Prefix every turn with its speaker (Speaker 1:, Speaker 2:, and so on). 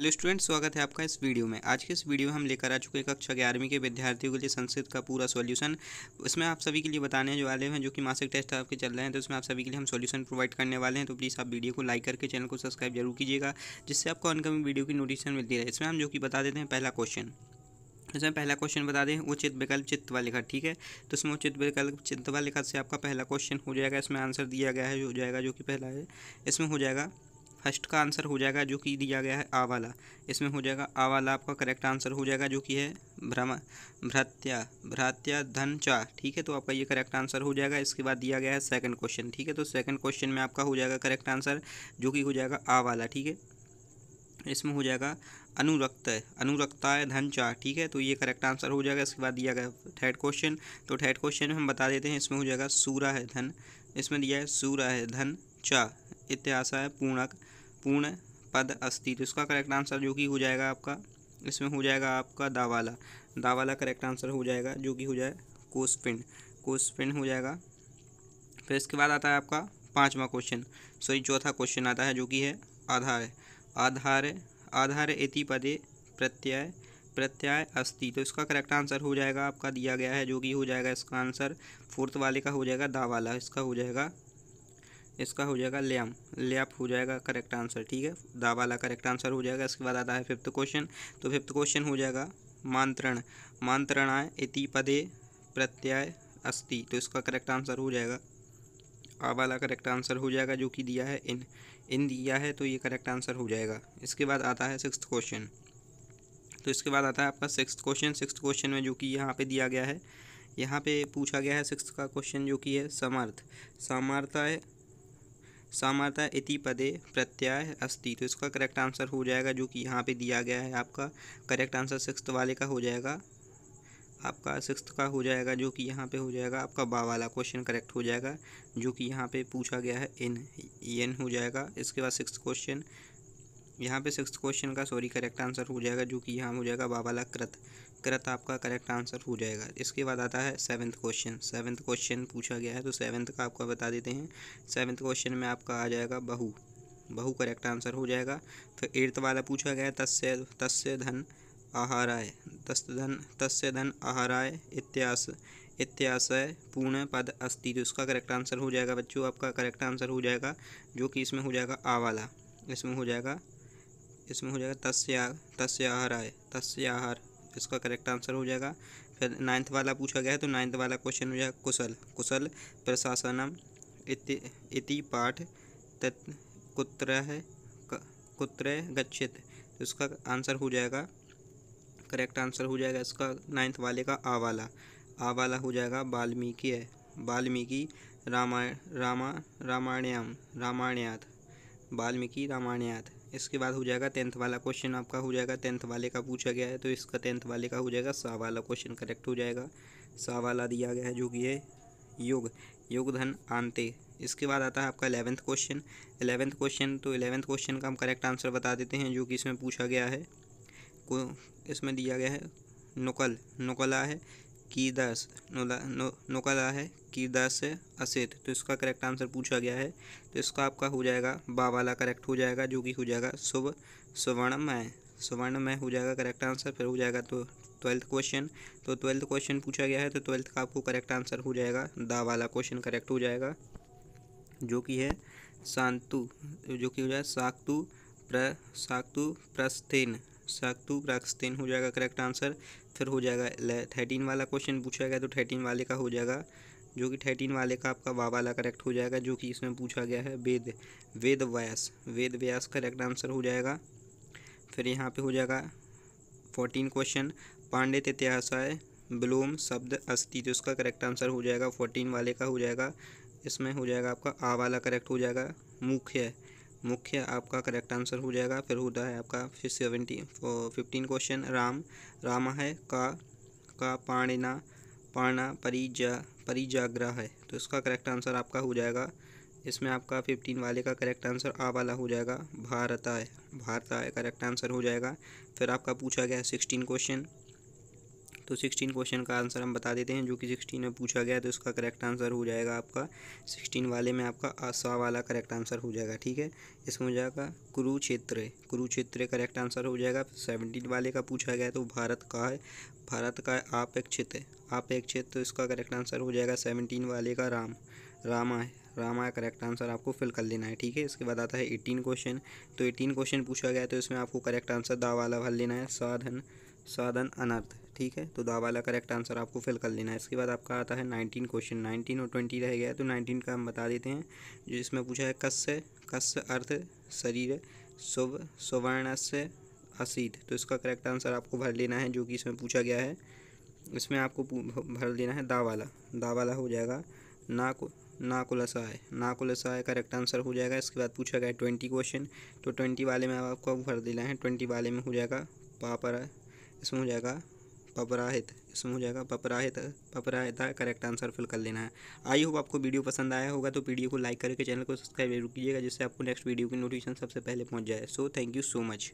Speaker 1: hello student स्वागत है आपका इस वीडियो में आज के इस वीडियो में हम लेकर आ चुके हैं कक्षा ग्यारहवीं के विद्यार्थियों के लिए संस्कृत का पूरा सॉल्यूशन इसमें आप सभी के लिए बताने जो वाले हैं जो कि मासिक टेस्ट आपके चल रहे हैं तो इसमें आप सभी के लिए हम सॉल्यूशन प्रोवाइड करने वाले हैं तो प्लीज़ आप वीडियो को लाइक करके चैनल को सब्सक्राइब जरूर कीजिएगा जिससे आपको अनकमिंग वीडियो की नोटिफिकेशन मिलती रहे इसमें हम जो कि बता देते हैं पहला क्वेश्चन इसमें पहला क्वेश्चन बता दें उचित विकल्प चित्तवा लिखा ठीक है तो इसमें उचित विकल्प चित्तवा लिखा से आपका पहला क्वेश्चन हो जाएगा इसमें आंसर दिया गया है जो हो जाएगा जो कि पहला है इसमें हो जाएगा फर्स्ट का आंसर हो जाएगा जो कि दिया गया है आवाला इसमें हो जाएगा आवाला आपका करेक्ट आंसर हो जाएगा जो कि है भ्रम भ्रत्या भ्रत्या धन चा ठीक है तो आपका ये करेक्ट आंसर हो जाएगा इसके बाद दिया गया है सेकंड क्वेश्चन ठीक है तो सेकंड क्वेश्चन में आपका हो जाएगा करेक्ट आंसर जो कि हो जाएगा आवाला ठीक है इसमें हो जाएगा अनुरक्त अनुरक्ता है धन चा ठीक है तो ये करेक्ट आंसर हो जाएगा इसके बाद दिया गया थर्ड क्वेश्चन तो थर्ड क्वेश्चन में हम बता देते हैं इसमें हो जाएगा सूरा है धन इसमें दिया है सूरा है धन चा इतिहास है पूर्णक पूर्ण पद अस्थि तो इसका करेक्ट आंसर जो कि हो जाएगा आपका इसमें हो जाएगा आपका दावाला दावाला करेक्ट आंसर हो जाएगा जो कि हो जाए कोसपिंड कोसपिंड हो जाएगा फिर इसके बाद आता है आपका पाँचवा क्वेश्चन सॉरी चौथा क्वेश्चन आता है जो कि है आधार आधार आधार इति पदे प्रत्यय प्रत्यय अस्थि तो इसका करेक्ट आंसर हो जाएगा आपका दिया गया है जो कि हो जाएगा इसका आंसर फोर्थ वाले का हो जाएगा दावाला इसका हो जाएगा इसका हो जाएगा ल्याम लैप हो जाएगा करेक्ट आंसर ठीक है दा वाला करेक्ट आंसर हो जाएगा इसके बाद आता है फिफ्थ क्वेश्चन तो फिफ्थ क्वेश्चन हो जाएगा मांत्रण मांत्रणाय इति पदे प्रत्यय अस्ति तो इसका करेक्ट आंसर हो जाएगा आ वाला करेक्ट आंसर हो जाएगा जो कि दिया है इन इन दिया है तो ये करेक्ट आंसर हो जाएगा इसके बाद आता है सिक्स क्वेश्चन तो इसके बाद आता है आपका सिक्स क्वेश्चन सिक्स क्वेश्चन में जो कि यहाँ पे दिया गया है यहाँ पे पूछा गया है सिक्स का क्वेश्चन जो कि है समर्थ समर्थ है सामर्थ्य इति पदे प्रत्यय अस्ति तो इसका करेक्ट आंसर हो जाएगा जो कि यहाँ पे दिया गया है आपका करेक्ट आंसर सिक्स वाले का हो जाएगा आपका सिक्स का हो जाएगा जो कि यहाँ पे हो जाएगा आपका बा वाला क्वेश्चन करेक्ट हो जाएगा जो कि यहाँ पे पूछा गया है इन एन हो जाएगा इसके बाद सिक्स क्वेश्चन यहाँ पे सिक्स क्वेश्चन का सॉरी करेक्ट आंसर हो जाएगा जो कि यहाँ हो जाएगा बाबाला कृत कृत आपका करेक्ट आंसर हो जाएगा इसके बाद आता है सेवन्थ क्वेश्चन सेवन्थ क्वेश्चन पूछा गया है तो सेवन्थ का आपका बता देते हैं सेवन्थ क्वेश्चन में आपका आ जाएगा बहु बहु करेक्ट आंसर हो जाएगा फिर एट्थ वाला पूछा गया तस्य तस्य धन आहाराय तस् धन तस्य धन आहाराय इत्यास है पूर्ण पद अस्थि तो इसका करेक्ट आंसर हो जाएगा बच्चों आपका करेक्ट आंसर हो जाएगा जो कि इसमें हो जाएगा आ वाला इसमें हो जाएगा इसमें हो जाएगा तस्या तस्याहर आय तस्याहर इसका करेक्ट आंसर हो जाएगा फिर नाइन्थ वाला पूछा गया है तो नाइन्थ वाला क्वेश्चन हो जाएगा कुशल कुशल प्रशासनम इति इति पाठ तत् कुत्र है कुत्र गच्छित तो इसका आंसर हो जाएगा करेक्ट आंसर हो जाएगा इसका नाइन्थ वाले का आ वाला आ वाला हो जाएगा वाल्मीकि है वाल्मीकि रामा रामा रामायणम रामायणाथ वाल्मीकि रामायणाथ इसके बाद हो जाएगा टेंथ वाला क्वेश्चन आपका हो जाएगा टेंथ वाले का पूछा गया है तो इसका टेंथ वाले का हो जाएगा सा वाला क्वेश्चन करेक्ट हो जाएगा सा वाला दिया गया है जो कि है योग योग धन आंते इसके बाद आता है आपका एलेवेंथ क्वेश्चन एलेवेंथ क्वेश्चन तो एलेवेंथ क्वेश्चन का हम करेक्ट आंसर बता देते हैं जो कि इसमें पूछा गया है को इसमें दिया गया है नुकल नुकला है कीदास नोकादा है कीदास से असित तो इसका करेक्ट आंसर पूछा गया है तो इसका आपका हो जाएगा बा वाला करेक्ट हो जाएगा जो कि हो जाएगा शुभ सुवर्णमय सुवर्णमय हो जाएगा करेक्ट आंसर फिर हो जाएगा तो ट्वेल्थ क्वेश्चन तो ट्वेल्थ क्वेश्चन पूछा गया है तो ट्वेल्थ का आपको करेक्ट आंसर हो जाएगा दा वाला क्वेश्चन करेक्ट हो जाएगा जो कि है शांतु जो कि हो जाए साक्तु प्र साक्तु प्रस्थिन सातु क्राक्सटेन हो जाएगा करेक्ट आंसर फिर हो जाएगा थर्टीन वाला क्वेश्चन पूछा गया तो थर्टीन वाले का हो जाएगा जो कि थर्टीन वाले का आपका वा वाला करेक्ट हो जाएगा जो कि इसमें पूछा गया है वेद वेद व्यास वेद व्यास करेक्ट आंसर हो जाएगा फिर यहाँ पे हो जाएगा फोर्टीन क्वेश्चन पांडित इतिहासाय विलोम शब्द अस्थि तो इसका करेक्ट आंसर हो जाएगा फोर्टीन वाले का हो जाएगा इसमें हो जाएगा आपका आ वाला करेक्ट हो जाएगा मुख्य मुख्य आपका करेक्ट आंसर हो जाएगा फिर होता है आपका seventy fifteen question Ram Ram है का का पाणिना पाणा परिजा परिजाग्रह है तो इसका करेक्ट आंसर आपका हो जाएगा इसमें आपका फिफ्टीन वाले का करेक्ट आंसर आ वाला हो जाएगा भारत भारत आय करेक्ट आंसर हो जाएगा फिर आपका पूछा गया सिक्सटीन क्वेश्चन तो सिक्सटीन क्वेश्चन का आंसर हम बता देते हैं जो कि सिक्सटीन में पूछा गया तो इसका करेक्ट आंसर हो जाएगा आपका सिक्सटीन वाले में आपका आसा वाला करेक्ट आंसर हो जाएगा ठीक है इसमें हो जाएगा कुरुक्षेत्र कुरुक्षेत्र करेक्ट आंसर हो जाएगा सेवनटीन वाले का पूछा गया तो भारत का है भारत का आपेक्षित है आपेक्षित तो इसका करेक्ट आंसर हो जाएगा सेवनटीन वाले का राम रामा है रामा करेक्ट आंसर आपको फिल कर लेना है ठीक है इसके बाद आता है एटीन क्वेश्चन तो एटीन क्वेश्चन पूछा गया तो इसमें आपको करेक्ट आंसर दा वाला भर लेना है साधन साधन अनर्थ ठीक है तो दा वाला करेक्ट आंसर आपको फिल कर लेना है इसके बाद आपका आता है नाइनटीन क्वेश्चन नाइनटीन और ट्वेंटी रह गया तो नाइनटीन का हम बता देते हैं जो इसमें पूछा है कस से कस अर्थ शरीर सुव सुवर्ण से असीत तो इसका करेक्ट आंसर आपको भर लेना है जो कि इसमें पूछा गया है इसमें आपको भर लेना है दा वाला दा वाला हो जाएगा ना को नाकुलसाय नाकुलसाय करेक्ट आंसर हो जाएगा इसके बाद पूछा गया ट्वेंटी क्वेश्चन तो ट्वेंटी वाले में आपको भर देना है ट्वेंटी वाले में हो जाएगा पापर इसमें हो जाएगा पपराहित इसमें हो जाएगा पपराहित पपराहिता करेक्ट आंसर फिल कर लेना है आई होप आपको वीडियो पसंद आया होगा तो वीडियो को लाइक करके चैनल को सब्सक्राइब जरूर कीजिएगा जिससे आपको नेक्स्ट वीडियो की नोटिफिकेशन सबसे पहले पहुँच जाए so thank you so much